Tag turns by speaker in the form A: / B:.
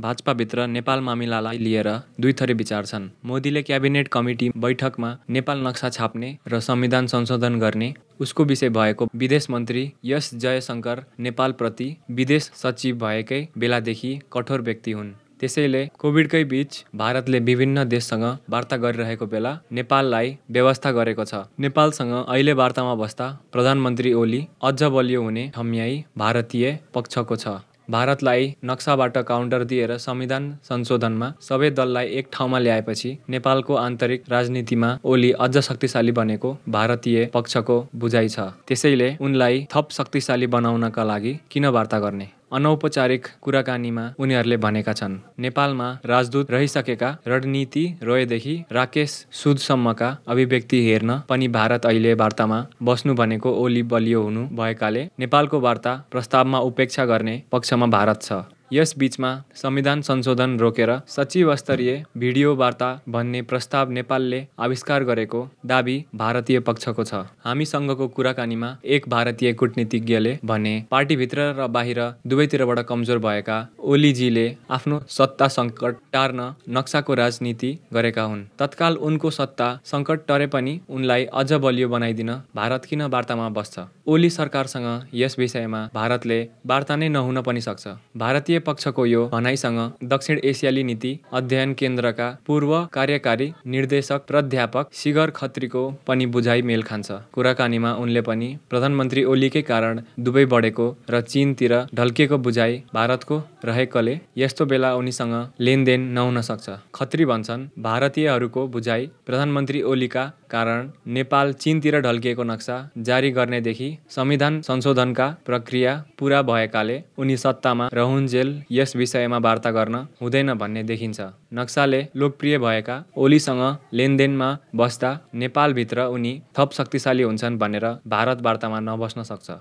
A: भाजपाभित्र नेपाल मामिलालाई लिएर दुई थरी विचार छन् मोदीले क्याबिनेट कमिटी बैठकमा नेपाल नक्सा छाप्ने र संविधान संशोधन गर्ने उसको विषय भएको विदेश मन्त्री यस जयशङ्कर नेपालप्रति विदेश सचिव भएकै बेलादेखि कठोर व्यक्ति हुन् त्यसैले कोभिडकै बिच भारतले विभिन्न देशसँग वार्ता गरिरहेको बेला नेपाललाई व्यवस्था गरेको छ नेपालसँग अहिले वार्तामा बस्दा प्रधानमन्त्री ओली अझ बलियो हुने ठम्याई भारतीय पक्षको छ भारतलाई नक्साबाट काउन्टर दिएर संविधान संशोधनमा सबै दललाई एक ठाउँमा ल्याएपछि नेपालको आन्तरिक राजनीतिमा ओली अझ शक्तिशाली बनेको भारतीय पक्षको बुझाइ छ त्यसैले उनलाई थप शक्तिशाली बनाउनका लागि किन वार्ता गर्ने अनौपचारिक कुराकानीमा उनीहरूले भनेका छन् नेपालमा राजदूत रहिसकेका रणनीति रोयदेखि राकेश सुदसम्मका अभिव्यक्ति हेर्न पनि भारत अहिले वार्तामा बस्नु भनेको ओली बलियो हुनु भएकाले नेपालको वार्ता प्रस्तावमा उपेक्षा गर्ने पक्षमा भारत छ यस बिचमा संविधान संशोधन रोकेर सचिव स्तरीय भिडियो वार्ता भन्ने प्रस्ताव नेपालले आविष्कार गरेको दाबी भारतीय पक्षको छ हामीसँगको कुराकानीमा एक भारतीय कुटनीतिज्ञले भने पार्टीभित्र र बाहिर दुवैतिरबाट कमजोर भएका ओलीजीले आफ्नो सत्ता सङ्कट टार्न नक्साको राजनीति गरेका हुन् तत्काल उनको सत्ता सङ्कट टरे पनि उनलाई अझ बलियो बनाइदिन भारत किन वार्तामा बस्छ ओली सरकारसँग यस विषयमा भारतले वार्ता नै नहुन पनि सक्छ भारतीय पक्षको यो भनाइसँग दक्षिण एसियाली नीति अध्ययन केन्द्रका पूर्व कार्यकारी निर्देशक प्राध्यापक शिखर खत्रीको पनि बुझाइ मेल खान्छ कुराकानीमा उनले पनि प्रधानमन्त्री ओलीकै कारण दुवै बढेको र चिनतिर ढल्किएको बुझाइ भारतको रहेकोले यस्तो बेला उनीसँग लेनदेन नहुन सक्छ खत्री भन्छन् भारतीयहरूको बुझाइ प्रधानमन्त्री ओलीका कारण नेपाल चिनतिर ढल्किएको नक्सा जारी गर्नेदेखि संविधान संशोधनका प्रक्रिया पुरा भएकाले उनी सत्तामा रहुन्जेल यस विषयमा वार्ता गर्न हुँदैन भन्ने देखिन्छ नक्साले लोकप्रिय भएका ओलीसँग लेनदेनमा बस्दा नेपालभित्र उनी थप शक्तिशाली हुन्छन् भनेर भारत वार्तामा नबस्न सक्छ